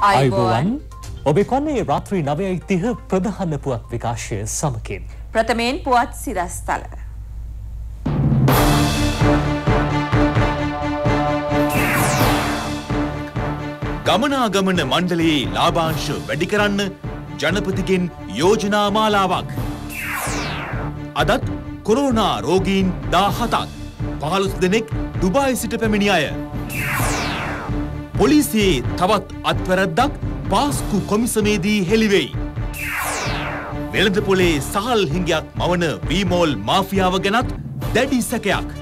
අයිබෝවන් ඔබේ කොන්නේ රාත්‍රී නවයයි තිහ ප්‍රධහන්න පුවත් විකාශය සමකින්. ප්‍රථමයෙන් පුවත් සිරස්ථල. ගමනාගමන මණ්ඩලයේ ලාභාංශ වැඩි කරන්න ජනපතිගෙන් යෝජනා මාලාවක්. අදත් කොරෝනා රෝගීන් දා හතක් පහළුස් දෙනෙක් දුබායි සිට පැමිණි අය. පොලිසියේ තවත් අත්වැරද්දක් පාස්කු කොමිසමේදී හෙළිවෙයි. වෙළඳපොලේ සහල් හිඟයක් මවන වීමෝල් මාෆියාව ගැනත් දැඩි සැකයක්.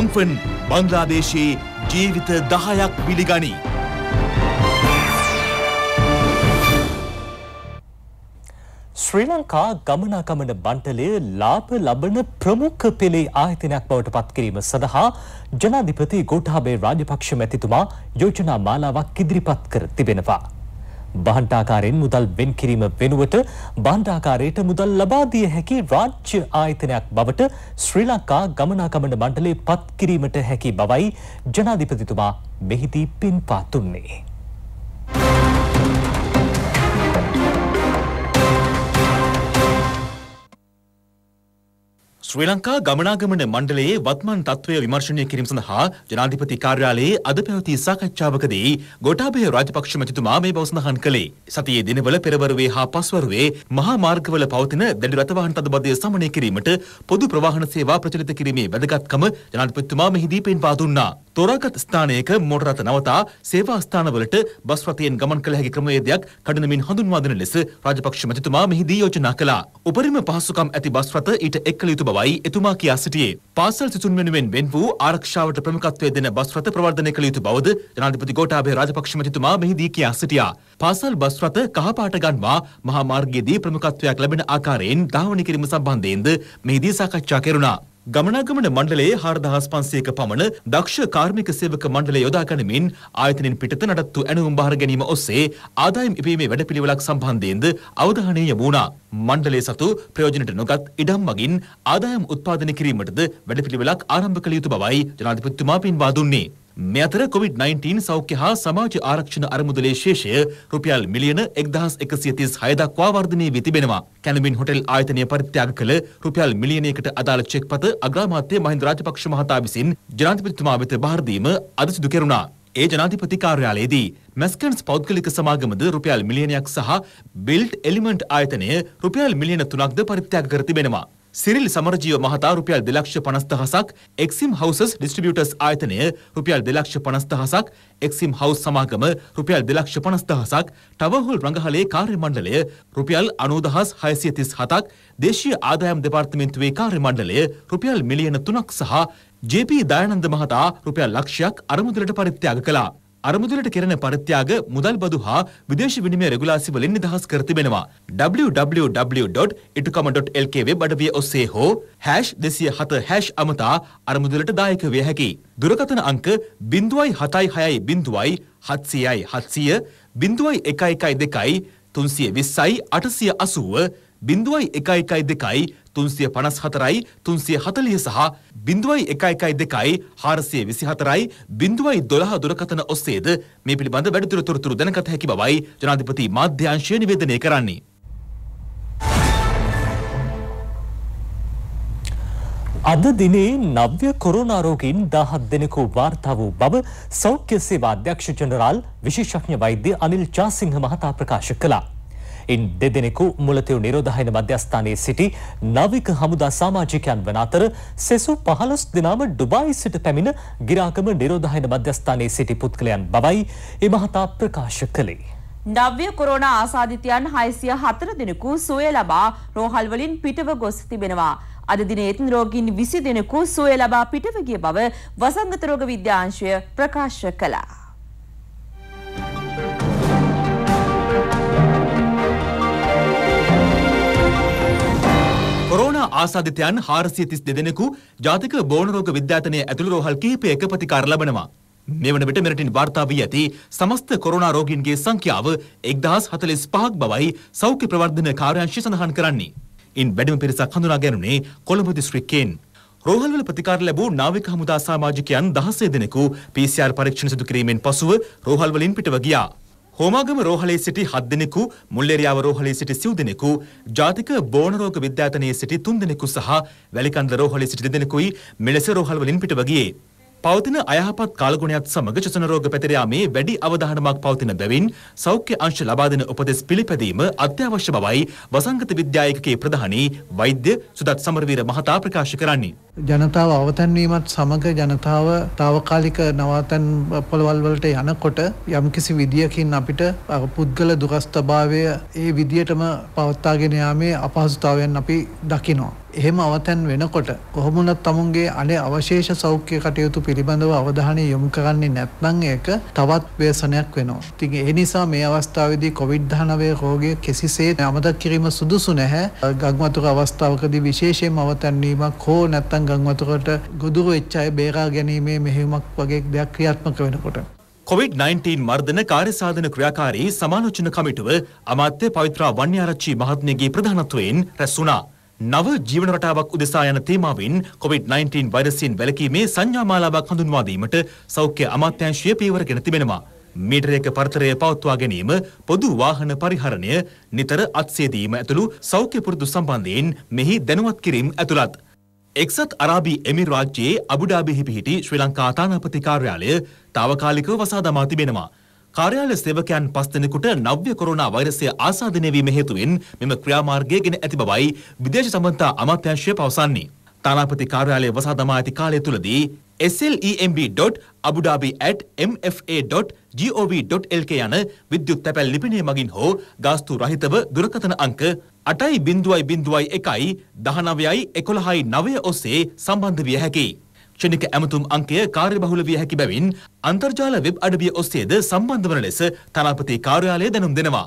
අම්ෆන් බංග්ලාදේශයේ ජීවිත දහයක් පිළිගනී. ශ්‍රී ලංකා ගමනාගමන බන්ටලය ලාභ ලබන ප්‍රමුඛ පෙළේ ආයතනයක් බවට පත් කිරීම සඳහා ජනාධිපති ගෝඨාභය රාජපක්ෂ මැතිතුමා යෝජනා මාලාවක් ඉදිරිපත් කර තිබෙනවා. බහන්ඩාකාරයෙන් මුදල් වෙන් කිරීම වෙනුවට බහන්ඩාකාරයට මුදල් ලබා දිය හැකි රාජ්‍ය ආයතනයක් බවට ශ්‍රී ලංකා ගමනාගමන මණ්ඩලය පත් කිරීමට හැකි බවයි ජනාධිපතිතුමා මෙහිදී පින්පා දුන්නේ. ශ්‍රී ලංකා ගමනාගමන මණ්ඩලයේ වත්මන් තත්ත්වය විමර්ශනය කිරීම සඳහා ජනාධිපති කාර්යාලයේ අද පැවති සාකච්ඡාවකදී ගෝඨාභය රාජපක්ෂ මැතිතුමා මේ බව සඳහන් කළේ. සතියේ දිනවල පෙරවරුවේ හා පස්වරුවේ මහා මාර්ගවල පවතින දැඩි රථවාහන තදබදය සමනය කිරීමට පොදු ප්‍රවාහන සේවා ප්‍රචලිත කිරීමේ වැදගත්කම ජනාධිපතිතුමා මෙහිදී පෙන්වා දුන්නා. තොරාගත් ස්ථානයක මොටර රථ නවතා සේවා ස්ථානවලට බස් රථයෙන් ගමන් කළ හැකි ක්‍රමවේදයක් කඩනමින් හඳුන්වා දෙන ලෙස රාජපක්ෂ මැතිතුමා මෙහිදී යෝජනා කළා. උපරිම පහසුකම් ඇති බස් රථ ඊට එක්කල යුතු බවයි එතුමා කියා සිටියේ. පාසල් සිසුන් වෙනුවෙන් වෙන් වූ ආරක්ෂාවට ප්‍රමුඛත්වය දෙන බස් රථ ප්‍රවර්ධනය කළ යුතු බවද ජනාධිපති ගෝඨාභය රාජපක්ෂ මැතිතුමා මෙහිදී කියා සිටියා. පාසල් බස් රථ කහපාට ගන්වා මහා මාර්ගයේදී ප්‍රමුඛත්වයක් ලැබෙන ආකාරයෙන් ධාවනය කිරීම සම්බන්ධයෙන්ද මෙහිදී සාකච්ඡා කෙරුණා. ගමනාගමන මණ්ඩලයේ 4500ක පමණ දක්ෂ කාර්මික සේවක මණ්ඩලය යොදා ගනිමින් ආයතනෙන් පිටත නඩත්තු ඇණුම් බාර ගැනීම ඔස්සේ ආදායම් ඉපීමේ වැඩපිළිවෙලක් සම්බන්ධයෙන්ද අවධානය යොමු වුණා. මණ්ඩලය සතු ප්‍රයෝජනට නොගත් ඉඩම් මගින් ආදායම් උත්පාදනය කිරීමටද වැඩපිළිවෙලක් ආරම්භ කළ යුතු බවයි ජනාධිපතිතුමා පින්වා දුන්නේ. මේ අතර COVID-19 සෞඛ්‍ය හා සමාජ ආරක්ෂණ අරමුදලේ ශේෂය රුපියල් මිලියන 1136 දක්වා වර්ධනය වී තිබෙනවා. කැනමින් හොටෙල් ආයතනය පරිත්‍යාග කළ රුපියල් මිලියනයකට අදාළ චෙක්පත අග්‍රාමාත්‍ය මහින්ද රාජපක්ෂ මහතා විසින් ජනාධිපතිතුමා වෙත බාර දීම අද සිදු කෙරුණා. ඒ ජනාධිපති කාර්යාලයේදී මැස්කන්ස් පෞද්ගලික සමාගමද රුපියල් මිලියනයක් සහ බිල්ට් එලිමන්ට් ආයතනය රුපියල් මිලියන 3ක්ද පරිත්‍යාග කර තිබෙනවා. සිරිල් සමරජීව මහතා රුපියල් දෙලක්ෂ පනස්දහසක් එක්සිම් හවසස් ඩිස්ට්‍රිබියුටර්ස් ආයතනය රුපියල් දෙලක්ෂ පනස්දහසක් එක්සිම් හවස් සමාගම රුපියල් දෙලක්ෂ පනස්දහසක් ටවහොල් රඟහලේ කාර්යමණ්ඩලය රුපියල් අනූදහස් හයසිය තිස් හතක් දේශීය ආදායම් දෙපාර්තමේන්තුවේ කාර්යමණ්ඩලය රුපියල් මිලියන තුනක් සහ ජේපී දයනන්ද මහතා රුපියල් ලක්ෂයක් අරමුදලට පරිත්‍යාග කළා. අරමුදලට කෙරෙන පරිත්‍යාග මුදල් බදු හා විදේශ විනිමය රෙගුලාසි වලින් නිදහස් කර තිබෙනවා. www.itukama.lk වෙබ් අඩවිය ඔස්සේ හෝ #207# අමතා අරමුදලට දායක විය හැකියි. දුරකථන අංක 0.76 0.700 700 0.112 320 880 බිඳුවයි එකයි එකයි දෙකයි තුන්සිය පනස් හතරයි තුන්සිය හතලිය සහ බිඳුවයි එකයි එකයි දෙකයි හාරසිය විසි හතරයි බිඳුවයි දොළහ දුරකතන ඔස්සේද මේ පිළිබඳ වැඩිදුර තොරතුරු දැනගත හැකි බවයි ජනාධිපති මාධ්‍යංශය නිවේදනය කරන්නේ. අද දිනේ නව්‍ය කොරෝනාරෝගීන් දහත් දෙනෙකු වාර්තා වූ බව සෞඛ්‍ය සේවා අධ්‍යක්ෂ ජනරාල් විශේෂඥ වෛද්‍ය අනිල් ජාසිංහ මහතා ප්‍රකාශ කළා. ඉන් දෙදෙනෙකු මුලතිව් නිරෝධහයන මධ්‍යස්ථානයේ සිටි නවික හමුදා සාමාජිකයන් වන අතර සෙසු පහළොස් දෙනාම ඩුබායි සිට පැමිණ ගිරාකම නිරෝධහයන මධ්‍යස්ථානයේ සිටි පුද්ගලයන් බවයි එමහතා ප්‍රකාශ කළේ. නව්‍ය කොරෝණ ආසාධිතයන් හයිසිය හතර දෙනෙකු සුවය ලබා රෝහල්වලින් පිටව ගොස් තිබෙනවා. අද දිනේත් රෝගීන් විසි දෙනෙකු සුවය ලබා පිටව ගිය බව වසංගත රෝග විද්‍යාංශය ප්‍රකාශ කළා. ආසාධිතයන් 432 දෙනෙකු ජාතික බෝන රෝග විද්‍යායතනයේ ඇතුළු රෝහල් කිහිපයක ප්‍රතිකාර ලබනවා. මේ වන විට මෙරටින් වාර්තා වී ඇති සමස්ත කොරෝනා රෝගීන්ගේ සංඛ්‍යාව 1045ක් බවයි සෞඛ්‍ය ප්‍රවර්ධන කාර්යාංශය සඳහන් කරන්නේ. ඉන් වැඩිම පිරිසක් හඳුනා ගැනුනේ කොළඹ දිස්ත්‍රික්කයෙන්. රෝහල්වල ප්‍රතිකාර ලැබූ නාවික හමුදා සමාජිකයන් 16 දෙනෙකු PCR පරීක්ෂණ සිදු කිරීමෙන් පසුව රෝහල්වලින් පිටව ගියා. හෝමාගම රෝහලේ සිටි හත් දෙනෙකු මුල්ලෙරියාව රෝහලේ සිටි සිව් දෙනෙකු ජාතික බෝන රෝග විද්‍යාතනයේ සිටි තුන් දෙනෙකු සහ වැලිකන්ද රෝහලේ සිටි දෙදෙනෙකුයි මෙලෙස රෝහල් වලින් පිටව ගියේ. පවතින අයහපත් කාලගුණයත් සමග ශ්වසන රෝග පැතිර යාමේ වැඩි අවධානමක් පවතින බැවින් සෞඛ්‍ය අංශ ලබා දෙන උපදෙස් පිළිපැදීම අත්‍යවශ්‍ය බවයි වසංගත විද්‍යා ඒකකයේ ප්‍රධානී වෛද්‍ය සුදත් සමරවීර මහතා ප්‍රකාශ කරන්නේ. ජනතාව අවතන් වීමත් සමග ජනතාව తాවකාලික නවාතන් පොළවල් වලට යනකොට යම්කිසි විදියකින් අපිට පුද්ගල දුරස්ථභාවය ඒ විදියටම පවත්වාගෙන යාමේ අපහසුතාවයන් අපි දකිනවා. එහෙම අවතැන් වෙනකොට කොහොමුණත් තමුන්ගේ අනේ අවශේෂ සෞඛ්‍ය කටයුතු පිළිබඳව අවධානය යොමු කරන්නේ නැත්නම් ඒක තවත් ව්‍යසනයක් වෙනවා. ඉතින් ඒ නිසා මේ අවස්ථාවේදී COVID-19 රෝගය කෙසිසේ අමතක කිරීම සුදුසු නැහැ. ගම් වතුර අවස්ථාවකදී විශේෂයෙන්ම අවතැන් වීමක් හෝ නැත්නම් ගම් වතුරට ගොදුරු වෙච්ච අය බේරා ගැනීමේ මෙහෙයුමක් වගේ දෙයක් ක්‍රියාත්මක වෙනකොට COVID-19 මර්ධන කාර්යසාධන ක්‍රියාකාරී සමාලෝචන කමිටුව අමාත්‍ය පවිත්‍රා වන්‍යාරච්චි මහත්මියගේ ප්‍රධානත්වයෙන් රැස් වුණා. නව ජීවන රටාවක් උදෙසා යන තේමාවෙන් COVID-19 වෛරසයෙන් වැළකීමේ සංඥාමාලාවක් හඳුන්වා දීමට සෞඛ්‍ය අමාත්‍යාංශය පියවර ගෙන තිබෙනවා. මීටර එක පරතරය පවත්වා ගැනීම, පොදු වාහන පරිහරණය, නිතර අත්සේ දීම ඇතුළු සෞඛ්‍ය පුරුදු සම්බන්ධයෙන් මෙහි දැනුවත් කිරීම ඇතුළත් එක්සත් අරාබි එමිරාජ්‍යයේ අබුඩාබිහි පිහිටි ශ්‍රී ලංකා තානාපති කාර්යාලය తాවකාලිකව වසා දමා තිබෙනවා. කාර්යාල සේවකයන් පස්දෙනෙකුට නව්‍ය කොරෝනා වෛරසය ආසාදනය වීම හේතුවෙන් මෙම ක්‍රියාමාර්ගය ගෙන ඇති බවයි විදේශ සම්බන්ධතා අමාත්‍යාංශය පවසන්නේ. තානාපති කාර්යාලය වසා දමා ඇති කාලය තුළදී slemb.abudabi@mfa.gov.lk යන විද්‍යුත් තැපැල් ලිපිනය මගින් හෝ ගාස්තු රහිතව දුරකථන අංක 8.0.1 19.11.9 ඔස්සේ සම්බන්ධ විය හැකියි. ක්ෂණික ඇමතුම් අංකය කාර්යබහුල විය හැකි බැවින් අන්තර්ජාල වෙබ් අඩවිය ඔස්සේද සම්බන්ධ වන ලෙස තලාපති කාර්යාලය දැනුම් දෙනවා.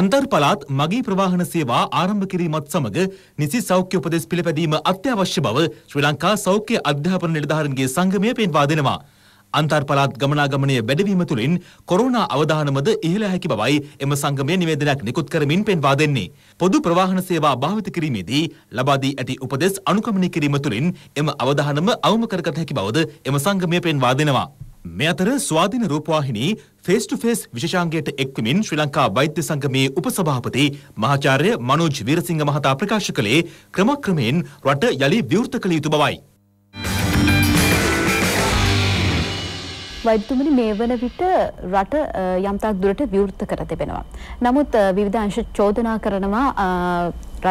අන්තර් පළාත් මගේ ප්‍රවාහන සේවා ආරම්භ කිරීමත් සමග නිසි සෞඛ්‍ය උපදෙස් පිළිපැදීම අත්‍යවශ්‍ය බව ශ්‍රී ලංකා සෞඛ්‍ය අධ්‍යාපන නිලධාරන්ගේ සංගමය පෙන්වා දෙනවා. අන්තර්පලාත් ගමනාගමනය වැඩවීම තුළින් කොරෝනා අවධානමද ඉහළ හැකි බවයි එම සංගමය නිවේදනයක් නිකුත් කරමින් පෙන්වා දෙන්නේ. පොදු ප්‍රවාහන සේවා භාවිත කිරීමේදී ලබාදී ඇති උපදෙස් අනුකමනය කිරීම තුළින් එම අවධානම අවම කරගත හැකි බවද එම සංගමය පෙන්වා දෙනවා. මේ අතර ස්වාධීන රූපවාහිනී ෆේස් ටු ෆේස් විශේෂාංගයට එක්වමින් ශ්‍රී ලංකා වෛද්‍ය සංගමයේ උපසභාපති මහාචාර්ය මනෝජ් වීරසිංහ මහතා ප්‍රකාශ කළේ ක්‍රමක්‍රමයෙන් රට යළි විවෘත කළ යුතු බවයි. වෛද්‍යතුමනි මේ වන විට රට යම්තාක් දුරට විවෘත කර තිබෙනවා. නමුත් විවිධ අංශ චෝදනා කරනවා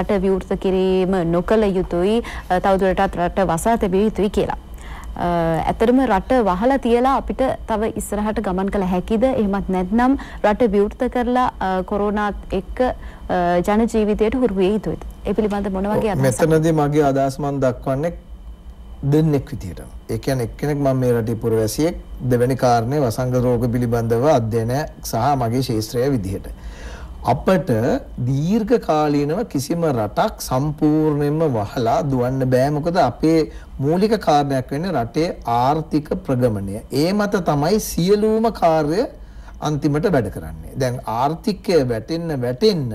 රට විවෘත කිරීම නොකළ යුතුයි තවදුරටත් රට වසා තැබිය යුතුයි කියලා. ඇතරම රට වහලා තියලා අපිට තව ඉස්සරහට ගමන් කළ හැකිද එහෙමත් නැත්නම් රට විවෘත කරලා කොරෝනාත් එක්ක ජන ජීවිතයට හුරු වෙ යුතුයිද? ඒ පිළිබඳව මොන වගේ අදහසක්? මෙතනදී මගේ අදහස් මම දක්වන්නේ දෙන්නෙක් විදියට. ඒ කියන්නේ එක්කෙනෙක් මම මේ රටේ පුරවැසියෙක් දෙවැනි කාරණේ වසංග රෝග පිළිබඳව අධ්‍යයනය සහ මගේ ශාස්ත්‍රය විදියට. අපට දීර්ඝ කාලීනව කිසිම රටක් සම්පූර්ණයෙන්ම වහලා දුවන්න බෑ මොකද අපේ මූලික කාරණයක් වෙන්නේ රටේ ආර්ථික ප්‍රගමණය. ඒ මත තමයි සියලුම කාර්ය අන්තිමට වැඩ කරන්නේ. දැන් ආර්ථිකය වැටෙන්න වැටෙන්න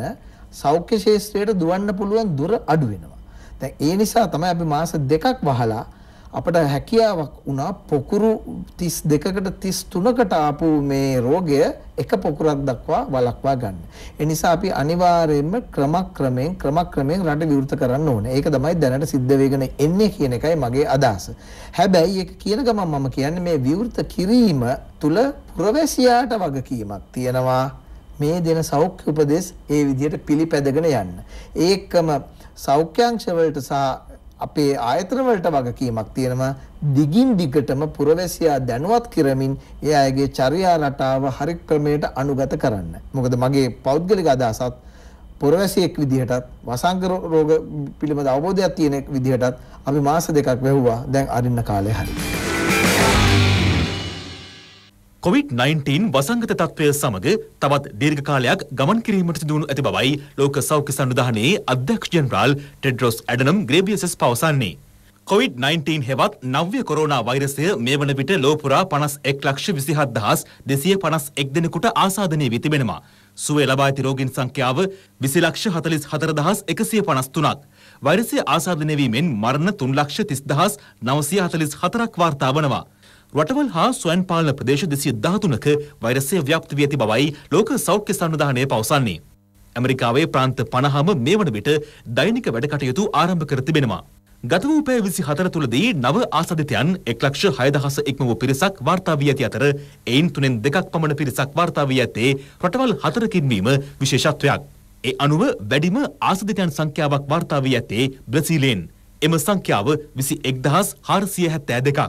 සෞඛ්‍ය ශාස්ත්‍රයට දුවන්න පුළුවන් දුර අඩු වෙනවා. දැන් ඒ නිසා තමයි අපි මාස දෙකක් වහලා අපට හැකියාවක් වුණා පොකුරු 32කට 33කට ආපු මේ රෝගය එක පොකුරක් දක්වා වළක්වා ගන්න. ඒ නිසා අපි අනිවාර්යයෙන්ම ක්‍රමක්‍රමයෙන් ක්‍රමක්‍රමයෙන් රට විවෘත කරන්න ඕනේ. ඒක තමයි දැනට සිද්ධ වෙගෙන එන්නේ කියන එකයි මගේ අදහස. හැබැයි ඒක කියන ගමන් මම කියන්නේ මේ විවෘත කිරීම තුල පුරවැසියාට වගකීමක් තියෙනවා. මේ දෙන සෞඛ්‍ය උපදෙස් ඒ විදිහට පිළිපැදගෙන යන්න. ඒකම සෞඛ්‍යංශ වලට සහ අපේ ආයතන වලට වගකීමක් තියෙනවා දිගින් දිගටම පුරවැසියා දැනුවත් කරමින් ඒ අයගේ චර්යා රටාව හරි ක්‍රමයට අනුගත කරන්න. මොකද මගේ පෞද්ගලික අදහසත් පුරවැසියෙක් විදිහටත් වසංග රෝග පිළිබඳ අවබෝධයක් තියෙන විදිහටත් අපි මාස දෙකක් වැහුවා. දැන් අරින්න කාලය හරියි. කොවිD-19 වසංගත තත්ත්වය සමග තවත් දීර්ඝ කාලයක් ගමන් කිරීමට සිදුවනු ඇති බවයි ලෝක සෞඛ්‍ය සංවිධානයේ අධ්‍යක්ෂ ජෙනරාල් ටෙඩ්‍රොස් ඇඩනම් ග්‍රේබියසස් පවසන්නේ. කොවිD-19 හෙවත් නව්‍ය කොරෝනා වෛරසය මේ වන විට ලෝපුරා 51 ලක්ෂ 27 දහස් 251 දෙනෙකුට ආසාදනය වී තිබෙනවා. සුවය ලබා ඇති රෝගීන් සංඛ්‍යාව 20 ලක්ෂ 44 දහස් 153ක්. වෛරසය ආසාදනය වීමෙන් මරණ 3 ලක්ෂ 30 දහස් 944ක් වාර්තා වනවා. රටවල් හා ස්වයන් පාලන ප්‍රදේශ දෙසිය දහතුනක වෛරසය ව්‍යප්ත වී ඇති බවයි ලෝක සෞඛ්‍ය සංවිධානය පවසන්නේ. ඇමරිකාවේ ප්‍රාන්ත පණහම මේ වන විට දෛනික වැඩකටයුතු ආරම්භ කර තිබෙනවා. ගත වූ පැය විසි හතර තුළදී නව ආසධිතයන් එක් ලක්ෂ හයදහස එක්ම වූ පිරිසක් වාර්තා වී ඇති අතර එයින් තුනෙන් දෙකක් පමණ පිරිසක් වාර්තා වී ඇත්තේ රටවල් හතරකින් වීම විශේෂත්වයක්. ඒ අනුව වැඩිම ආසධිතයන් සංඛ්‍යාවක් වාර්තා වී ඇත්තේ බ්‍රසීලයෙන්. එම සංඛ්‍යාව විසි එක්දහස් හාරසිය හැත්තෑ දෙකක්.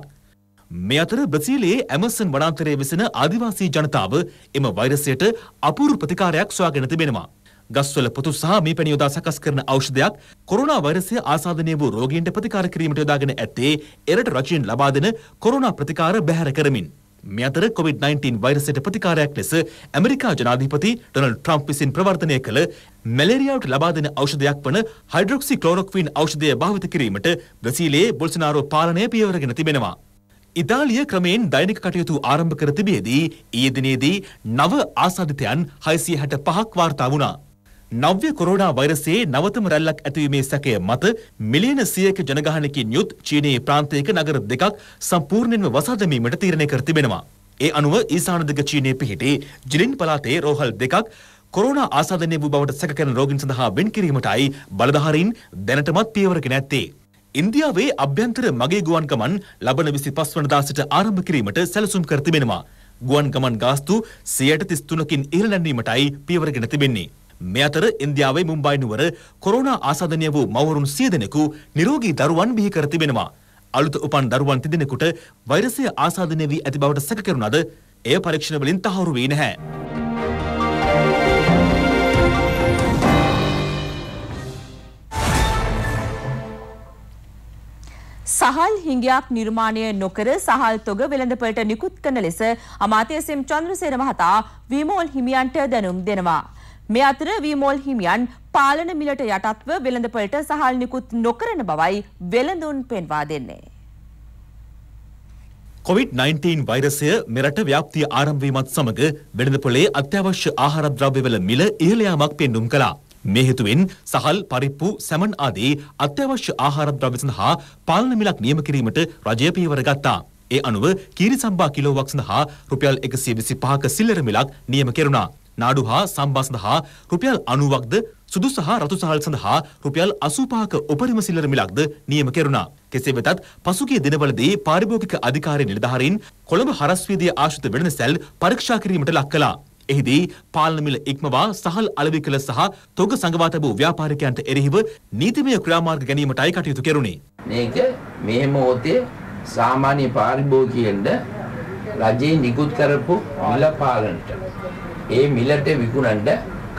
මේ අතර බ්‍රසීලයේ ඇමසන් වනාන්තරයේ විසෙන ආදිවාසී ජනතාව එම වෛරසයට අපූරු ප්‍රතිකාරයක් සොයාගෙන තිබෙනවා. ගස්වල පොතු සහ මේ පැණි යොදා සකස් කරන ඖෂධයක් කොරෝනා වෛරසය ආසාදනය වූ රෝගීන්ට ප්‍රතිකාර කිරීමට යොදාගෙන ඇත්තේ එරට රජයෙන් ලබා දෙන කොරෝනා ප්‍රතිකාර බැහැර කරමින්. මේ අතර COVID-19 වෛරසයට ප්‍රතිකාරයක් ලෙස ඇමරිකා ජනාධිපති ඩොනල්ඩ් ට්‍රම්ප් විසින් ප්‍රවර්තනය කළ මැලේරියාවට ලබා දෙන ඖෂධයක් වන හයිඩ්‍රොක්සි ක්ලොරොක්වින් ඖෂධය භාවිත කිරීමට බ්‍රසීලයේ බොල්සනාරෝ පාලනය පියවරගෙන තිබෙනවා. ඉතාලිය ක්‍රමයෙන් දෛනික කටයුතු ආරම්භ කර තිබියදී ඊයේ දිනේදී නව ආසාදිතයන් 665ක් වාර්තා වුණා. නව්‍ය කොරෝනා වෛරසයේ නවතම රැල්ලක් ඇතිවීමේ සැකය මත මිලියන 100ක ජනගහනකින් යුත් චීනයේ ප්‍රාන්තයක නගර දෙකක් සම්පූර්ණයෙන්ම වසා දැමීමට තීරණය කර තිබෙනවා. ඒ අනුව ඊසාන දෙක චීනයේ පිහිටි ජිලින් පළාතේ රෝහල් දෙකක් කොරෝනා ආසාදනය වූ බවට සැක කරන රෝගීන් සඳහා වෙන් කිරීමටයි බලධාරීන් දැනටමත් පියවර ගෙන ඇත්තේ. ඉන්දියාවේ අභ්‍යන්තර මගේ ගුවන් ගමන් ලබන විසි පස්වනදා සිට ආරම්භ කිරීමට සැලසුම් කර තිබෙනවා. ගුවන් ගමන් ගාස්තු සියයට තිස්තුනකින් ඉහළ නැන්නීමටයි පියවරගෙන තිබෙන්නේ. මේ අතර ඉන්දියාවේ මුම්බයි නුවර කොරෝනා ආසාදනය වූ මවරුන් සිය දෙනෙකු නිරෝගී දරුවන් බිහි කර තිබෙනවා. අලුත උපන් දරුවන් තිදෙනෙකුට වෛරසය ආසාදනය වී ඇති බවට සැක කරුණද එය පරීක්ෂණ වලින් තහවුරු වී නැහැ. සහල් හිඟයක් නිර්මාණය නොකර සහල් තොග වෙළඳපළට නිකුත් කරන ලෙස අමාත්‍ය සෙම් චන්ද්‍රසේන මහතා විමෝල් හිමියන්ට දැනුම් දෙනවා. මේ අතර විමෝල් හිමියන් පාලන මිලට යටත්ව වෙළඳපළට සහල් නිකුත් නොකරන බවයි වෙළඳුන් පෙන්වා දෙන්නේ. COVID-19 වෛරසය මෙරට ව්‍යාප්තිය ආරම්භ වීමත් සමග වෙළඳපොලේ අත්‍යවශ්‍ය ආහාර ද්‍රව්‍ය වල මිල ඉහළ යාමක් පෙන්눔 කළා. මේ හේතුවෙන් සහල්, පරිප්පු, සැමන් ආදී අත්‍යවශ්‍ය ආහාර ද්‍රව්‍ය සඳහා පාලන මිලක් නියම කිරීමට රජය පියවර ගත්තා. ඒ අනුව කීරිසම්බා කිලෝවක් සඳහා රුපියල් 125ක සිල්ලර මිලක් නියම කෙරුණා. නාඩු හා සම්බා සඳහා රුපියල් 90ක්ද සුදු සහ රතු සහල් සඳහා රුපියල් 85ක උපරිම සිල්ලර මිලක්ද නියම කෙරුණා. කෙසේ වෙතත් පසුගිය දිනවලදී පාරිභෝගික අධිකාරී නිලධාරීන් කොළඹ හරස්වීදියේ ආශ්‍රිත වෙළඳසැල් පරීක්ෂා කිරීමට ලක් කළා. එහිදී පාලන මිල ඉක්මවා සහල් අලෙවි කළ සහ තොග සංගවා තිබූ ව්‍යාපාරිකයන්ට එරෙහිව නීතිමය ක්‍රියාමාර්ග ගැනීමටයි කටයුතු කෙරුණේ. මේක මේ මොහොතේ සාමාන්‍ය පාරිභෝගිකයන්ට රජයේ නිකුත් කරපු මිල පාලනට ඒ මිලට විකුණන්න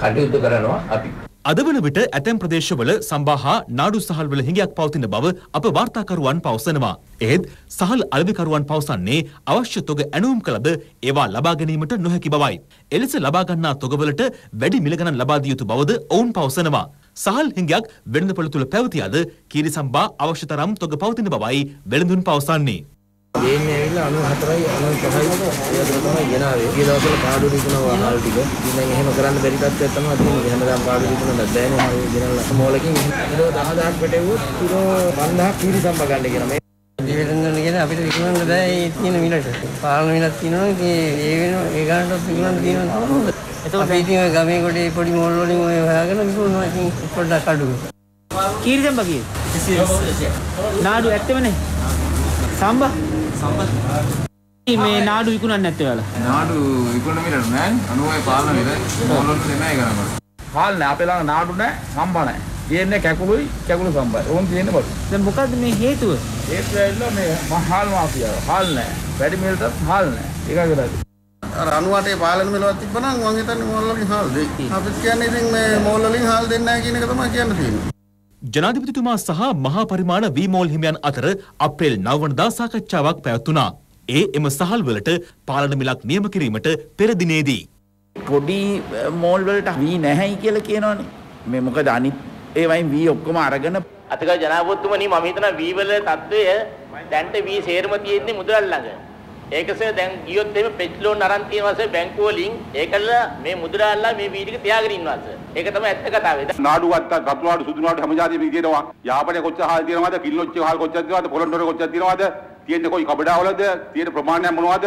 කටයුතු කරනවා අපි. අද වන විට ඇතැම් ප්‍රදේශවල සම්බා හා නාඩු සහල්වල හිඟයක් පවතින බව අප වාර්තාකරුවන් පවසනවා. එහෙත් සහල් අලවිකරුවන් පවසන්නේ අවශ්‍ය තොග ඇනුවම් කළද ඒවා ලබා ගැනීමට නොහැකි බවයි. එලෙස ලබා ගන්නා තොගවලට වැඩි මිල ගණන් ලබා දිය යුතු බවද ඔවුන් පවසනවා. සහල් හිඟයක් වෙළඳපොළ තුල පැවතියද කීරි සම්බා අවශ්‍ය තරම් තොග පවතින බවයි වෙළඳුන් පවසන්නේ. ගේම් ඇවිල්ලා 94යි 95යි තමයි ගෙනාවේ. ඊයේ දවස්වල පාඩු තිබුණා වහල් ටික. ඉතින් එහෙම කරන්න බැරි තත්ත්වයක් තමයි තියෙන්නේ. හැමදාම පාඩු තිබුණා බැහැ නේ. ගෙනල්ලා සමෝලකින් කිලෝ 10000ක් වැටෙව්වොත් කිලෝ 5000ක් පිරිසම්බ ගන්න කියලා. මේ ජීවිතෙන් කියන අපිට විකුණන්න බෑ ඒ තියෙන මිලට. පාලන මිලක් තියෙනවා ඒ වෙන ඒ ගන්නත් විකුණන්න තියෙනවා තමයි. එතකොට ඉතින් ගමේ කොටේ පොඩි මෝල් වලින් ඔය හොයාගෙන විකුණනවා ඉතින් පොඩ්ඩක් අඩු කරලා. කීරිසම්බ කීයේ? 100. නාඩු ඇත්තමනේ. සම්බා සම්පත් මේ නාඩු විකුණන්න නැත්තේ ඔයාලා නාඩු විකුණන්න මිලට නෑ 90 පාලන විතර ඕලොන්ට දෙන්නේ නැහැ ගණන් පාලන අපේ ළඟ නාඩු නෑ සම්බ නෑ තියෙන්නේ කැකුළුයි කැකුළු සම්බයි ඕන් තියෙන්නේ බලු දැන් මොකද්ද මේ හේතුව හේතුව ඇවිල්ලා මේ මහල් මාෆියාව හල් නෑ වැඩි මිලටත් හල් නෑ ඒක කරලා අර 98 පාලන මෙලවත් තිබ්බනම් මං හිතන්නේ මෝල් වලින් හාල් දෙයි. අපිත් කියන්නේ ඉතින් මේ මෝල් වලින් හාල් දෙන්නේ නැහැ කියන එක තමයි කියන්න තියෙන්නේ. ජනාධිපතිතුමා සහ මහා පරිමාණ වීමෝල් හිමියන් අතර අප්‍රේල් 9 වනදා සාකච්ඡාවක් පැවැත්වුණා. ඒ එම සහල්වලට පාලන මිලක් නියම කිරීමට පෙර දිනේදී පොඩි මෝල් වලට වී නැහැයි කියලා කියනවනේ. මේ මොකද අනිත් ඒවයින් වී ඔක්කොම අරගෙන අතික ජනාධිපතිතුමනි මම හිතනවා වී වල தত্ত্বය දැන්ට වී සේරම තියෙන්නේ මුදල් ළඟ. ඒකසේ දැන් ගියොත් එහෙම පෙච් ලෝන් අරන් තියෙනවා සර් බැංකුව වලින් ඒකලා මේ මුදලාල්ලා මේ වීඩික තියාගෙන ඉන්නවා සර්. ඒක තමයි ඇත්ත කතාව. නාඩුවත් ගතුනාඩු සුදුනාඩු හැම જાතියෙම තියෙනවා. යාපනයේ කොච්චර හාල් තියෙනවද? කිල්ලොච්චේ හාල් කොච්චර තියෙනවද? පොලොන්නෝරේ කොච්චර තියෙනවද? තියෙන්නේ කොයි කබඩාවලද? තියෙන ප්‍රමාණය මොනවද?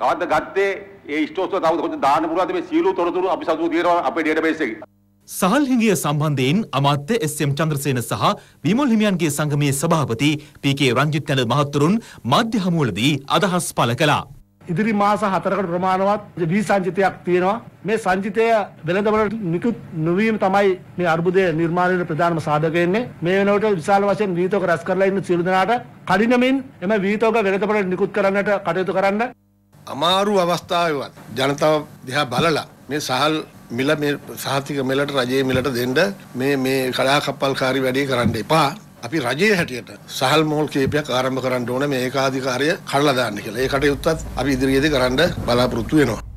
කවද්ද ගත්තේ? ඒ ස්ටෝස්ව තවද කොච්චර දාන්න පුළුවන්ද මේ සියලු තොරතුරු අපි සතුව තියෙනවා අපේ ඩේටාබේස් එකේ. සහල් හිඟිය සම්බන්ධයෙන් අමාත්‍ය එස්.එම්. චන්ද්‍රසේන සහ විමල් හිමියන්ගේ සංගමයේ සභාපති පී.කේ. රංජිත් යන මහතුරුන් මාධ්‍ය හමුවලදී අදහස් පළ කළා. ඉදිරි මාස හතරකට ප්‍රමාණවත් වී සංචිතයක් තියෙනවා. මේ සංචිතය වෙළඳවලට නිකුත් නොවීම තමයි මේ අර්බුදය නිර්මාණයට ප්‍රධානම සාධකයන්නේ. මේ වෙනකොට විශාල වශයෙන් වීතෝක රැස් කරලා ඉන්න සියලු දෙනාට කඩිනමින් එම වීතෝක වෙළඳවලට නිකුත් කරන්නට කටයුතු කරන්න. අමාරු අවස්ථාවවත් ජනතාව දිහා බලලා මේ සහල් මිල මේ සහතික මෙලට රජයේ මිලට දෙන්න මේ මේ කලාකප්පල්කාරී වැඩේ කරන්න එපා. අපි රජයේ හැටියට සහල් මෝල් කීපයක් ආරම්භ කරන්න ඕන මේ ඒකාධිකාරය කඩලා දාන්න කියලා. ඒ කටයුත්තත් අපි ඉදිරියේදී කරන්න බලාපොරොත්තු වෙනවා.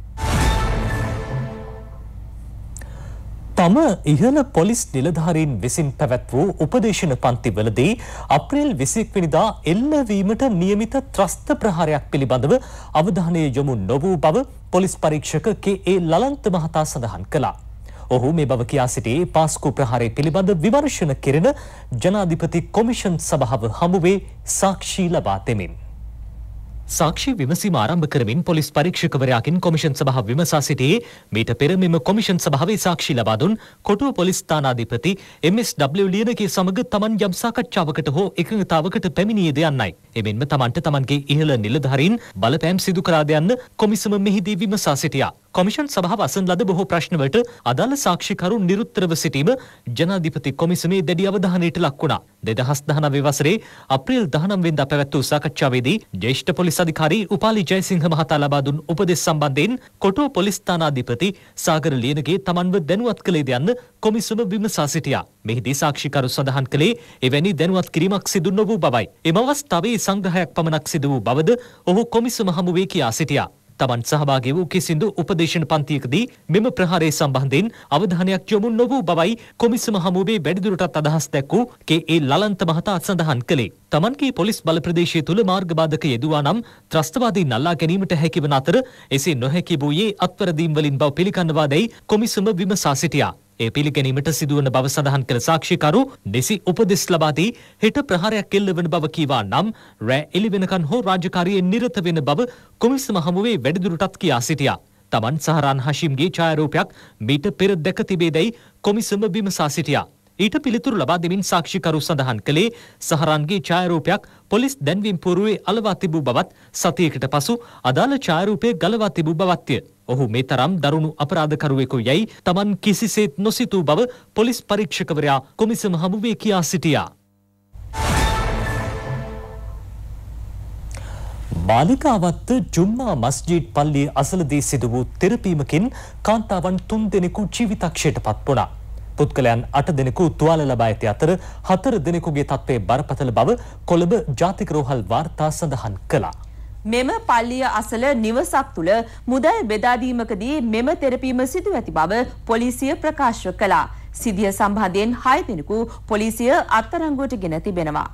තම ඉහළ පොලිස් නිලධාරීන් විසින් පැවැත් වූ උපදේශන පන්තිවලදී අප්‍රේල් විසික් වනිදා එල්ලවීමට නියමිත ත්‍රස්ත ප්‍රහාරයක් පිළිබඳව අවධානය යොමු නොවූ බව පොලිස් පරීක්ෂක කේ ඒ ලලන්ත මහතා සඳහන් කළා. ඔහු මේ බව කියා සිටියේ පාස්කු ප්‍රහාරය පිළිබඳ විමර්ශන කෙරෙන ජනාධිපති කොමිෂන් සභාව හමුවේ සාක්ෂී ලබා දෙමින්. සාක්ෂි විමසීම ආරම්භ කරමින් පොලිස් පරීක්ෂකවරයාකින් කොමිෂන් සභාව විමසා සිටියේ මීට පෙර මෙම කොමිෂන් සභාවේ සාක්ෂි ලබා දුන් කොටුව පොලිස් ස්ථානාධිපති එම්.එස්.ඩබ්ලිව් ලියනගේ සමග තමන් යම් සාකච්ඡාවකට හෝ එකඟතාවකට පැමිණියේද යන්නයි. එමෙන්ම තමන්ට තමන්ගේ ඉහළ නිලධාරීන් බලපෑම් සිදු කරාද යන්න කොමිසම මෙහිදී විමසා සිටියා. කොමිෂන් සභාව අසන් ලද බොහෝ ප්‍රශ්නවලට අදාළ සාක්ෂිකරු නිරුත්තරව සිටීම ජනාධිපති කොමිසමේ දැඩි අවධානයට ලක් වුණා. 2019 වසරේ අප්‍රේල් 19 වෙනිදා පැවැත් වූ සාකච්ඡාවේදී ජ්‍යෙෂ්ඨ පොලිස් අධිකාරී උපාලි ජයසිංහ මහතා ලබා දුන් උපදෙස් සම්බන්ධයෙන් කොටුව පොලිස් ස්ථානාධිපති සාගර ලියනගේ තමන්ව දැනුවත් කළේද යන්න කොමිසම විමසා සිටියා. මෙහිදී සාක්ෂිකරු සඳහන් කළේ එවැනි දැනුවත් කිරීමක් සිදු නොවූ බවයි. එම අවස්ථාවේ සංග්‍රහයක් පමණක් සිදු වූ බවද ඔහු කොමිසම හමුවේ කියා සිටියා. තමන් සහභාගී වූ කිසිදු උපදේශන පන්තියකදී මෙම ප්‍රහාරය සම්බන්ධයෙන් අවධානයක් යොමු නොවූ බවයි කොමිසම හමුවේ වැඩිදුරටත් අදහස් දැක්වූ කේ.ඒ. ලලන්ත මහතා සඳහන් කළේ. තමන්ගේ පොලිස් බල ප්‍රදේශය තුළ මාර්ගබාධක යෙදවා නම් ත්‍රස්තවාදී නල්ලා ගැනීමට හැකිවන අතර එසේ නොහැකි වූයේ අත්වරදීම් වලින් බව පිළිගන්නවා දැයි කොමිසම විමසා සිටියා. ඒ පිළිගැනීමට සිදුවන බව සඳහන් කළ සාක්ෂිකරු නිසි උපදෙස් ලබාදී හෙට ප්‍රහාරයක් එල්ල වන බව කීවා නම් රෑ එළි වෙනකන් හෝ රාජකාරියෙන් නිරත වෙන බව කොමිසම හමුවේ වැඩිදුරටත් කියා සිටියා. තමන් සහරන් හෂිම්ගේ ඡායාරූපයක් මීට පෙර දැක තිබේ දැයි කොමිසම විමසා සිටියා. ඊට පිළිතුරු ලබා දෙමින් සාක්ෂිකරු සඳහන් කළේ සහරන්ගේ ඡායාරූපයක් පොලිස් දැන්වීම් පුවරුවේ අලවා තිබූ බවත් සතියකට පසු අදාළ ඡායාරූපය ගලවා තිබූ බවත්ය. ඔහු මේ තරම් දරුණු අපරාධකරුවෙකු යැයි Taman කිසිසේත් නොසිතූ බව පොලිස් පරීක්ෂකවරයා කොමිසම හමුවේ කියා සිටියා. බාලිකාවත්ත ජුම්මා මස්ජීට් පල්ලිය අසලදී සිදු වූ තෙරපීමකින් කාන්තාවන් තුන් දෙනෙකු ජීවිතක්ෂයට පත් වුණා. පුද්ගලයන් අට දෙනෙකු තුවාල ලබා ඇති අතර හතර දෙනෙකුගේ තත්ත්වය බරපතල බව කොළඹ ජාතික රෝහල් වාර්තා සඳහන් කළා. මෙම පල්ලිය අසල නිවසක් තුළ මුදල් බෙදාදීමකදී මෙම තෙරපීම සිදු ඇති බව පොලිසිය ප්‍රකාශ කළා. සිදිය සම්බන්ධයෙන් හය දෙනෙකු පොලිසිය අත්තරංගුවට ගෙන තිබෙනවා.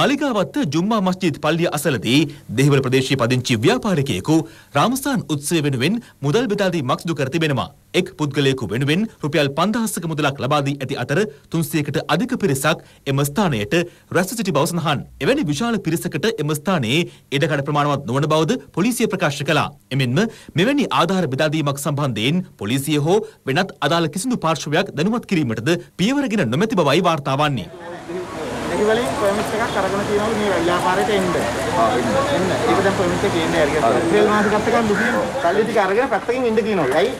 මාලිගාවත්ත ජුම්මා මස්ජිද් පල්ලිය අසලදී දෙහිවල ප්‍රදේශීය පදිංචි ව්‍යාපාරිකයෙකු රාමස්ථාන් උත්සවය වෙනුවෙන් මුදල් බෙදා දී මක්ස්දු කර තිබෙනවා. එක් පුද්ගලයෙකු වෙනුවෙන් රුපියල් 5000ක මුදලක් ලබා දී ඇති අතර 300කට අධික පිරිසක් එම ස්ථානයට රැස් සිටි බව සඳහන්. එවැනි විශාල පිරිසකට එම ස්ථානයේ ඉඩකඩ ප්‍රමාණවත් නොවන බවද පොලිසිය ප්‍රකාශ කළා. එමෙන්ම මෙවැනි ආධාර බෙදා දීමක් සම්බන්ධයෙන් පොලිසිය හෝ වෙනත් අදාළ කිසිදු පාර්ශවයක් දැනුවත් කිරීමටද පියවර ගෙන නොමැති බවයි වාර්තා වන්නේ. අයිති වලින් පර්මිට් එකක් අරගෙන තියෙනවා මේ ව්‍යාපාරයට එන්න. ආ එන්න. එන්න. ඒක දැන් පර්මිට් එක කියන්නේ හරියට. ඉතින් මාසිකත් එකක් දුකින් සල්ලි ටික අරගෙන පැත්තකින් ඉන්න කියනවා. ඇයි?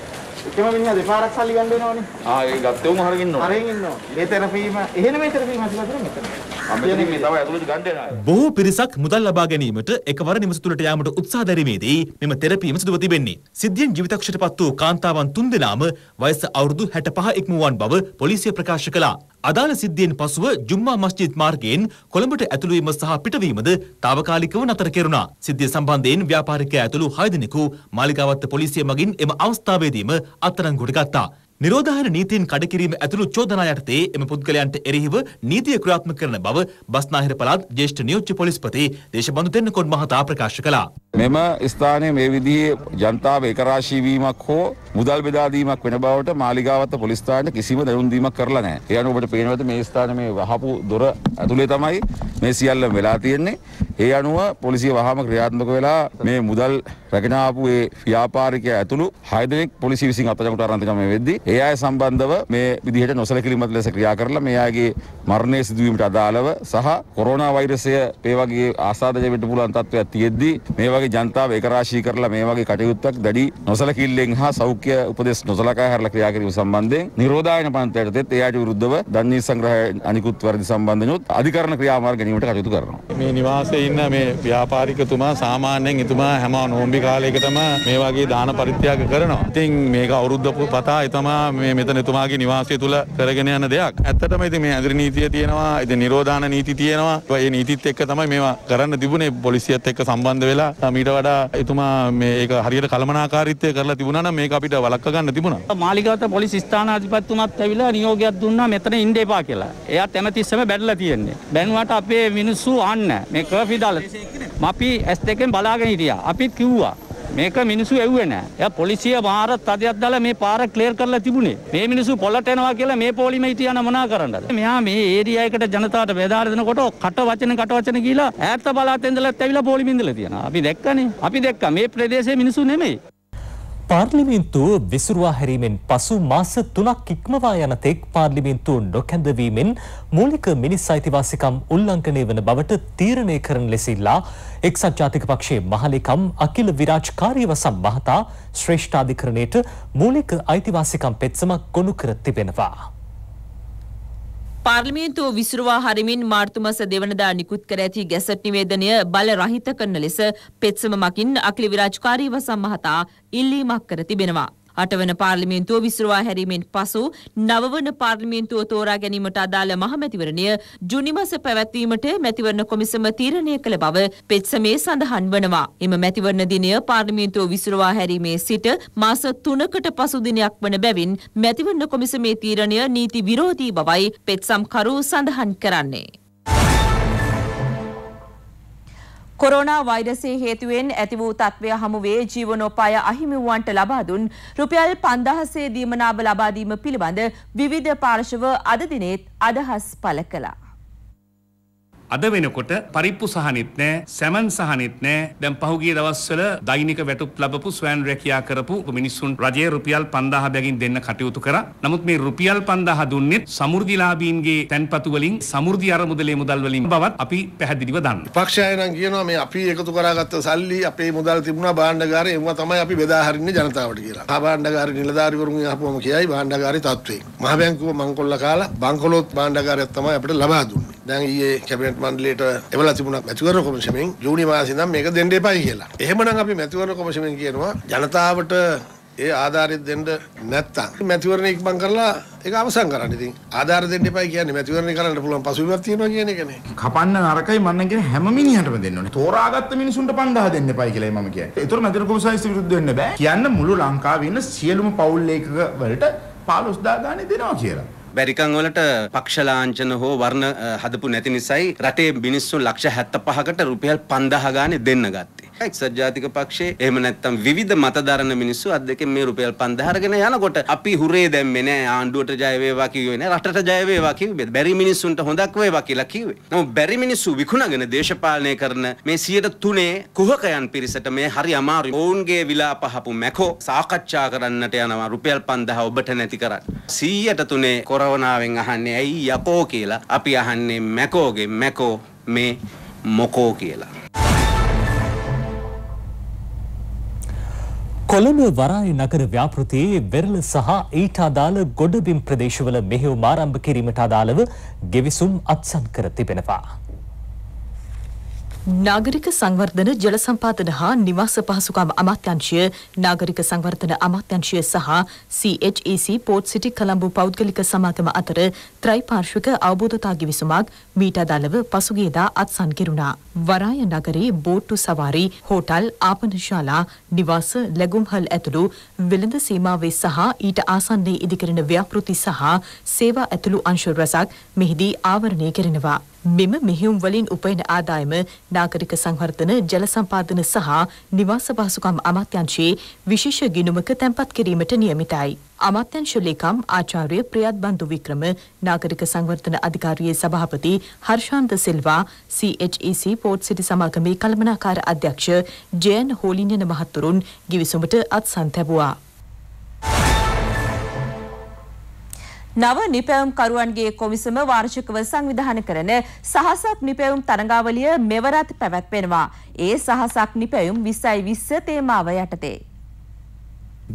එකම මිනිහා දෙපාරක් සල්ලි ගන්න වෙනවනේ. ආ ඒක ගත්තෙම හරින් ඉන්නවා. හරින් ඉන්නවා. මේ තෙරපීම එහෙන මේ තෙරපීම අසුරතර මෙතන. අම්මෙන් මේ තව ඇතුළට ගන්න එනවා. බොහෝ පිරිසක් මුදල් ලබා ගැනීමට එකවර නිවස තුලට යාමට උත්සාහ දැරීමේදී මෙම තෙරපීම සිදුව තිබෙන්නේ. සිද්ධියෙන් ජීවිතක්ෂයට පත් වූ කාන්තාවන් තුන්දෙනාම වයස අවුරුදු 65 ඉක්ම වූවන් බව පොලිසිය ප්‍රකාශ කළා. අදාළ සිද්ධියෙන් පසුව ජුම්මා මස්ජිද් මාර්ගයෙන් කොළඹට ඇතුළුවීම සහ පිටවීමද తాවකාලිකව නතර කෙරුණා. සිද්ධිය සම්බන්ධයෙන් ව්‍යාපාරිකයා ඇතුළු 6 දෙනෙකු මාලිගාවත්ත පොලිසිය මගින් එම අවස්ථාවේදීම අත්අඩංගුවට ගත්තා. නිරෝධායන නීතියෙන් කඩකිරීම ඇතුළු චෝදනා යටතේ එම පුද්ගලයන්ට එරෙහිව නීතිය ක්‍රියාත්මක කරන බව බස්නාහිර පළාත් ජ්‍යෙෂ්ඨ නියෝජ්‍ය පොලිස්පති දේශබන්දු තෙන්නකොන් මහතා ප්‍රකාශ කළා. මෙම ස්ථානයේ මේ විදිහේ ජනතාව ඒකරාශී වීමක් හෝ මුදල් බෙදා දීමක් වෙන බවට මාලිගාවත පොලිස් ස්ථානයේ කිසිම දැනුම් දීමක් කරලා නැහැ. ඒ අනුව ඔබට පේනවද මේ ස්ථානයේ මේ වහපු දොර ඇතුලේ තමයි මේ සියල්ලම වෙලා තියෙන්නේ. ඒ අනුව පොලිසිය වහම ක්‍රියාත්මක වෙලා මේ මුදල් රැගෙන ආපු ඒ ව්‍යාපාරිකයා ඇතුළු 6 දෙනෙක් පොලිසිය විසින් අත්අඩංගුවට ආරම්භකම වෙද්දී ඒ අය සම්බන්ධව මේ විදිහට නොසලකිලිමත් ලෙස ක්‍රියා කරලා මේ අයගේ මරණය සිදුවීමට අදාළව සහ කොරෝනා වෛරසය මේ වගේ ආසාදජ වෙන්න පුළුවන් තත්ත්වයක් තියෙද්දී මේ වගේ ජනතාව ඒකරාශී කරලා මේ වගේ කටයුත්තක් දැඩි නොසලකිල්ලෙන් හා සෞඛ්‍ය උපදෙස් නොසලකා හැරලා ක්‍රියා කිරීම සම්බන්ධයෙන් නිරෝධායන පන්තියට තෙත් එයාට විරුද්ධව දන්නේ සංග්‍රහය අනිකුත් වර්ධි සම්බන්ධනොත් අධිකරණ ක්‍රියාමාර්ග ගැනීමට කටයුතු කරනවා. මේ නිවාසයේ ඉන්න මේ ව්‍යාපාරිකතුමා සාමාන්‍යයෙන් එතුමා හැම නෝම්බි කාලයකතම මේ වගේ දාන පරිත්‍යාග කරනවා. ඉතින් මේක අවුරුද්ද පතා එතමා මේ මෙතන එතුමාගේ නිවාසය තුල කරගෙන යන දෙයක්. ඇත්තටම ඉතින් මේ ඇදිරි නීතිය තියෙනවා. ඉතින් නිරෝධාන නීති තියෙනවා. ඒ නීතිත් එක්ක තමයි මේවා කරන්න තිබුණේ පොලිසියත් එක්ක සම්බන්ධ වෙලා මීට වඩා එතුමා මේ ඒක හරියට කළමනාකාරීත්වය කරලා තිබුණා නම් මේක අපිට වළක්ව ගන්න තිබුණා. මාලිගාවත පොලිස් ස්ථානාධිපතිතුමාත් ඇවිල්ලා නියෝගයක් දුන්නා මෙතන ඉන්න එපා කියලා. එයා තැමතිස්සම බැඩලා තියෙන්නේ. බැනුවාට අපේ මිනිස්සු අන්න මේ කර්ෆ අපි දාලා. අපි S2 බලාගෙන හිටියා. අපිත් කිව්වා මේක මිනිස්සු ඇව්වේ නෑ. එයා පොලිසිය මාර තදයක් දාලා මේ පාර ක්ලියර් කරලා තිබුණේ. මේ මිනිස්සු පොලට එනවා කියලා මේ පොලිම හිටියන මොනා කරන්නද? මෙහා මේ ඒරියා එකට ජනතාවට බෙදාර දෙනකොට කට වචන කට වචන කියලා ඈත බලාතෙන්දලත් ඇවිල්ලා පොලිමින්දලා තියනවා. අපි දැක්කනේ. අපි දැක්කා මේ ප්‍රදේශයේ මිනිස්සු නෙමෙයි. පාර්ලිමේන්තුව විසුරුවා හැරීමෙන් පසු මාස තුනක් ඉක්මවා යන තෙක් පාර්ලිමේන්තුව නොකැඳවීමෙන් මූලික මිනිස් අයිතිවාසිකම් උල්ලංඝනය වන බවට තීරණය කරන ලෙසිල්ලා එක්සත් ජාතික පක්ෂයේ මහලිකම් අකිල විරාජ් කාර්යවසම් මහතා ශ්‍රේෂ්ඨාධිකරණයට මූලික අයිතිවාසිකම් පෙත්සමක් ගොනු කර තිබෙනවා. පාර්ලිමේන්තුව විසිරුවා හරිමින් මාර්තු මස දෙවනදා නිකුත් කර ඇති ගැසට් නිවේදනය බල රහිත කරන ලෙස පෙත්සම මකින් අකිලි විරාජකාරීව සම්මහතා ඉල්ලීමක් කර තිබෙනවා. අටවන පාර්ලිමේන්තුව විසිරුවා හැරීමෙන් පසු නවවන පාර්ලිමේන්තුව තෝරා ගැනීමට අදාළ මහමැතිවරණය ජුනි මස පැවැත්වීමට මැතිවරණ කොමිසම තීරණය කළ බව පෙත්සමේ සඳහන් වනවා. එම මැතිවරණ දිනය පාර්ලිමේන්තුව විසිරුවා හැරීමේ සිට මාස 3කට පසු දිනයක් වන බැවින් මැතිවරණ කොමිසමේ තීරණය නීති විරෝධී බවයි පෙත්සම් කරු සඳහන් කරන්නේ. කොරෝනා වෛරසය හේතුවෙන් ඇති වූ තත්ත්වය හමුවේ ජීවනෝපාය අහිමිවුවන්ට ලබා දුන් රුපියල් 5000 දීමනාව ලබා දීම පිළිබඳ විවිධ පාර්ශව අද දිනේත් අදහස් පළ කළා. අද වෙනකොට පරිප්පු සහනෙත් නෑ සැමන් සහනෙත් නෑ දැන් පහුගිය දවස්වල දෛනික වැටුප් ලැබපු ස්වයන් රැකියා කරපු මිනිස්සුන් රජයේ රුපියල් 5000 බැගින් දෙන්න කටයුතු කරා. නමුත් මේ රුපියල් 5000 දුන්නේ සමෘද්ධිලාභීන්ගේ තැන්පතු වලින් සමෘද්ධි අරමුදලේ මුදල් වලින් බවත් අපි පැහැදිලිව දන්නවා. විපක්ෂය නම් කියනවා මේ අපි එකතු කරාගත්ත සල්ලි අපේ මුදල් තිබුණා භාණ්ඩගාරේ ඒවා තමයි අපි බෙදා හරින්නේ ජනතාවට කියලා. ආ භාණ්ඩගාරේ නිලධාරිවරුන් ආපුවම කියයි භාණ්ඩගාරේ තත්ත්වේ. මහ බැංකුව මංකොල්ල කාලා බංකොලොත් භාණ්ඩගාරයක් තමයි අපිට ලබා දුන්නේ. දැන් ඊයේ කැබිනට් මණ්ඩලයට එවලා තිබුණා මැතිවරණ කොමිෂමෙන් ජූනි මාසේ ඉඳන් මේක දෙන්න එපායි කියලා. එහෙමනම් අපි මැතිවරණ කොමිෂමෙන් කියනවා ජනතාවට ඒ ආධාරෙත් දෙන්න නැත්තම් මැතිවරණ ඉක්මන් කරලා ඒක අවසන් කරන්න. ඉතින් ආධාර දෙන්න එපයි කියන්නේ මැතිවරණේ කරන්න පුළුවන් පසුබිමක් තියෙනවා කියන එකනේ. කපන්න නරකයි මන්න කියන හැම මිනිහටම දෙන්න ඕනේ. තෝරාගත්ත මිනිසුන්ට 5000 දෙන්න එපයි කියලායි මම කියන්නේ. ඒතර මැතිවරණ කොමිසාරිස් විරුද්ධ වෙන්න බෑ. කියන්න මුළු ලංකාවේ ඉන්න සියලුම පවුල් ලේකක වලට 15000 ගානේ දෙනවා කියලා. බැරිකං වලට පක්ෂ ලාංඡන හෝ වර්ණ හදපු නැති නිසායි රටේ මිනිස්සු ලක්ෂ 75කට රුපියල් 5000 ගානේ දෙන්න ගත්තේ. එක්සත් ජාතික පක්ෂයේ එහෙම නැත්නම් විවිධ මතධරන මිනිස්සු අත් දෙකෙන් මේ රුපියල් 5000 අරගෙන යනකොට අපි හුරේ දැම්මේ නෑ ආණ්ඩුවට ජය වේවා කිව්වේ නෑ රටට ජය වේවා කිව්වේ බැරි මිනිස්සුන්ට හොඳක් වේවා කියලා කිව්වේ. නමුත් බැරි මිනිස්සු විකුණගෙන දේශපාලනය කරන මේ 103 කුහකයන් පිරිසට මේ හරි අමාරුයි. ඔවුන්ගේ විලාප හපු මැකෝ සාකච්ඡා කරන්නට යනවා රුපියල් 5000 ඔබට නැති කරන්න. 103 කොරවනාවෙන් අහන්නේ ඇයි යකෝ කියලා. අපි අහන්නේ මැකෝගේ මැකෝ මේ මොකෝ කියලා. කොළඹ වරාය නගර ව්‍යාපෘතියේ වෙරළ සහ ඊට අදාළ ගොඩබිම් ප්‍රදේශවල මෙහෙයුම් ආරම්භ කිරීමට අදාළව ගෙවිසුම් අත්සන් කර තිබෙනවා. නාගරික සංවර්ධන ජල සම්පාදන හා නිවාස පහසුකම් අමාත්‍යාංශය නාගරික සංවර්ධන අමාත්‍යාංශය සහ CHEC e පෝට් සිටි කොළඹ පෞද්ගලික සමාගම අතර ත්‍රිපාර්ශ්වික අවබෝධතා ගිවිසුමක් මීට අදාළව පසුගියදා අත්සන් කෙරුණා. වරාය නගරයේ බෝට්ටු සවාරි, හෝටල්, ආපනශාලා, නිවාස, ලැබුම්හල් ඇතුළු වෙළඳ සීමාවේ සහ ඊට ආසන්නයේ ඉදිකරන ව්‍යාපෘති සහ සේවා ඇතුළු අංශ රැසක් මෙහිදී ආවරණය කරනවා. මෙම මෙහෙයුම් වලින් උපයන ආදායම නාගරික සංවර්ධන ජල සම්පාදන සහ නිවාස පහසුකම් අමාත්‍යාංශයේ විශේෂ ගිණුමක තැන්පත් කිරීමට නියමිතයි. අමාත්‍යංශ ලේකම් ආචාර්ය ප්‍රියත් බන්දු වික්‍රම නාගරික සංවර්ධන අධිකාරියේ සභාපති හර්ෂාන්ත සිල්වා CHEC පෝට් සිටි සමාගමේ කළමනාකාර අධ්‍යක්ෂ ජයන් හෝලින්යන මහතුරුන් ගිවිසුමට අත්සන් තැබුවා. නව නිපැවුම්කරුවන්ගේ කොමිසම වාර්ෂිකව සංවිධාන කරන සහසක් නිපැවුම් තරඟාවලිය මෙවරත් පැවැත්වෙනවා. ඒ සහසක් නිපැවුම් 2020 තේමාව යටතේ.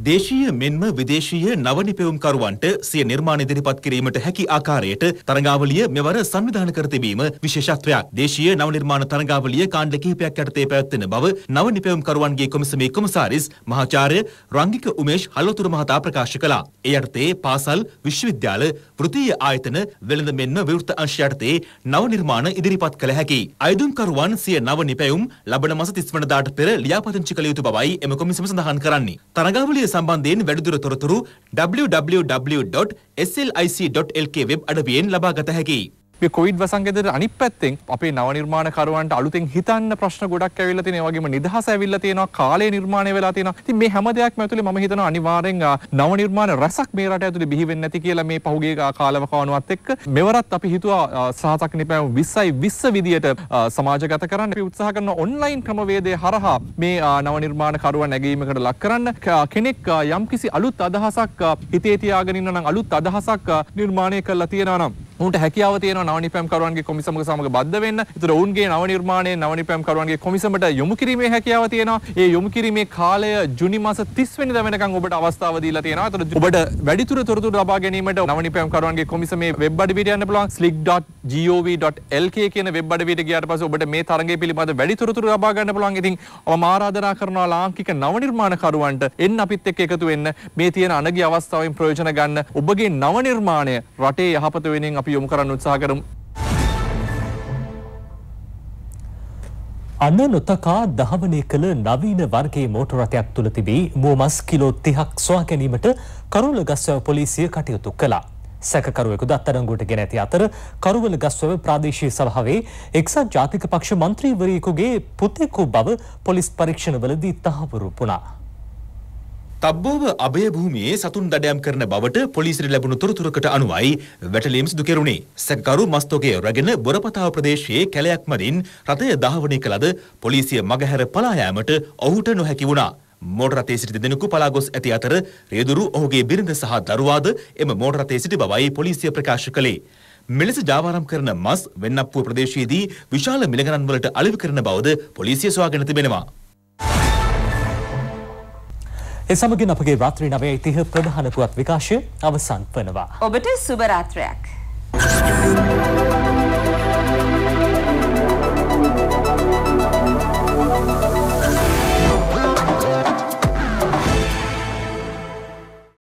දේශීය මෙන්ම විදේශීය නවනිපෙවුම්කරුවන්ට සිය නිර්මාණ ඉදිරිපත් කිරීමට හැකි ආකාරයට තරඟාවලිය මෙවර සංවිධාන කර තිබීම විශේෂත්වයක්. දේශීය නවනිර්මාණ තරඟාවලිය කාණ්ඩ කිහිපයක් යටතේ පැවැත්වෙන බව නවනිපෙවුම්කරුවන්ගේ කොමිසමේ කොමසාරිස් මහාචාර්ය රංගික උමේෂ් හල්වතුර මහතා ප්‍රකාශ කළා. ඒ යටතේ පාසල් විශ්වවිද්‍යාල වෘත්තීය ආයතන වෙළඳ මෙන්ම විවෘත අංශ යටතේ නවනිර්මාණ ඉදිරිපත් කළ හැකි. අයදුම්කරුවන් සිය නවනිපැයුම් ලබන මස 30 වනදාට පෙර ලියාපදිංචි කළ යුතු බවයි එම කොමිසම සඳහන් කරන්නේ. තරඟාවලිය වාර්ෂය සම්බන්ධයෙන් වැඩිදුර තොරතුරු www.slic.lk වෙබ් අඩවියෙන් ලබා ගත හැකියි. මේ කොවිඩ් වසංගතයට අනිත් පැත්තෙන් අපේ නව නිර්මාණකරුවන්ට අලුතෙන් හිතන්න ප්‍රශ්න ගොඩක් ඇවිල්ලා තියෙනවා. ඒ වගේම නිදහස ඇවිල්ලා තියෙනවා. කාලය නිර්මාණය වෙලා තියෙනවා. ඉතින් මේ හැම දෙයක්ම ඇතුලේ මම හිතනවා අනිවාර්යෙන් නව නිර්මාණ රසක් මේ රට ඇතුලේ බිහි වෙන්නේ නැති කියලා මේ පහුගිය කාලව කවනුවත් එක්ක මෙවරත් අපි හිතුවා සහසක් නිපැම 20යි 20 විදියට සමාජගත කරන්න අපි උත්සාහ කරන ඔන්ලයින් ක්‍රමවේදය හරහා මේ නව නිර්මාණකරුවන් නැගීමකට ලක් කරන්න කෙනෙක් යම්කිසි අලුත් අදහසක් හිතේ තියාගෙන ඉන්න නම් අලුත් අදහසක් නිර්මාණය කරලා තියෙනවා නම් උන්ට හැකියාව තියෙනවා නවනිපෑම් කරුවන්ගේ කොමිසමක සමග බද්ධ වෙන්න. ඒතර ඔවුන්ගේ නව නිර්මාණයේ නවනිපෑම් කරුවන්ගේ කොමිසමට යොමු කිරීමේ හැකියාව තියෙනවා. ඒ යොමු කිරීමේ කාලය ජුනි මාස 30 වෙනිදා වෙනකන් ඔබට අවස්ථාව දීලා තියෙනවා. ඒතර ඔබට වැඩිදුර තොරතුරු ලබා ගැනීමට නවනිපෑම් කරුවන්ගේ කොමිසමේ වෙබ් අඩවියට යන්න පුළුවන් slick.gov.lk කියන වෙබ් අඩවියට ගියාට පස්සේ ඔබට මේ තරගය පිළිබඳ වැඩිදුරතුරු ලබා ගන්න පුළුවන්. ඉතින් මම ආරාධනා කරනවා ලාංකික නව නිර්මාණකරුවන්ට එන්න අපිත් එක්ක එකතු වෙන්න. මේ තියෙන අනගි අවස්ථාවෙන් ප්‍රයෝජන ගන්න. ඔබගේ නව නිර්මාණය රටේ යහපත වෙනුවෙන් අපි යොමු කරන්න උත්සාහ කරමු. අන නොතකා දහවනය කළ නවීන වර්ගේ මෝටරතයක් තුළ තිබී මුවමස් කිලෝ තිහක් ස්වා ගැනීමට කරුල ගස්වැව පොලිසිය කටයුතු කළා. සැකරුවෙකු දත්තරංගුට ගෙන ඇති අතර කරුවල ගස්වව ප්‍රාදේශය සභාවේ එක්සත් ජාතික පක්ෂ මන්ත්‍රීවරයෙකුගේ පුතෙකු බව පොලිස් පරීක්ෂණවලදී තහවුරු පුනා. තබ්බෝව අභය භූමියේ සතුන් දඩයම් කරන බවට පොලිසියට ලැබුණු තොරතුරකට අනුවයි වැටලීම් සිදු කෙරුණේ. සැකකරු මස්තෝකය රැගෙන බොරපතාව ප්‍රදේශයේ කැලයක් මරින් රථය දහවණය කළද පොලිසිය මගහැර පලා යාමට ඔහුට නොහැකි වුණා. මෝටර රථයේ සිට දෙදෙනෙකු පලා ගොස් ඇති අතර රියදුරු ඔහුගේ බිරිඳ සහ දරුවාද එම මෝටර රථයේ සිටි බවයි පොලිසිය ප්‍රකාශ කළේ. මෙලෙස ජාවාරම් කරන මස් වෙන්නප්පුව ප්‍රදේශයේදී විශාල මිලගණන් වලට අලෙවි කරන බවද පොලිසිය සොයාගෙන තිබෙනවා. එසමගින් අපගේ රාත්‍රී නවයයි තිහ ප්‍රධානපුවත් විකාශය අවසන් වනවා. ඔබට සුභරාත්‍රයක්. Thank you.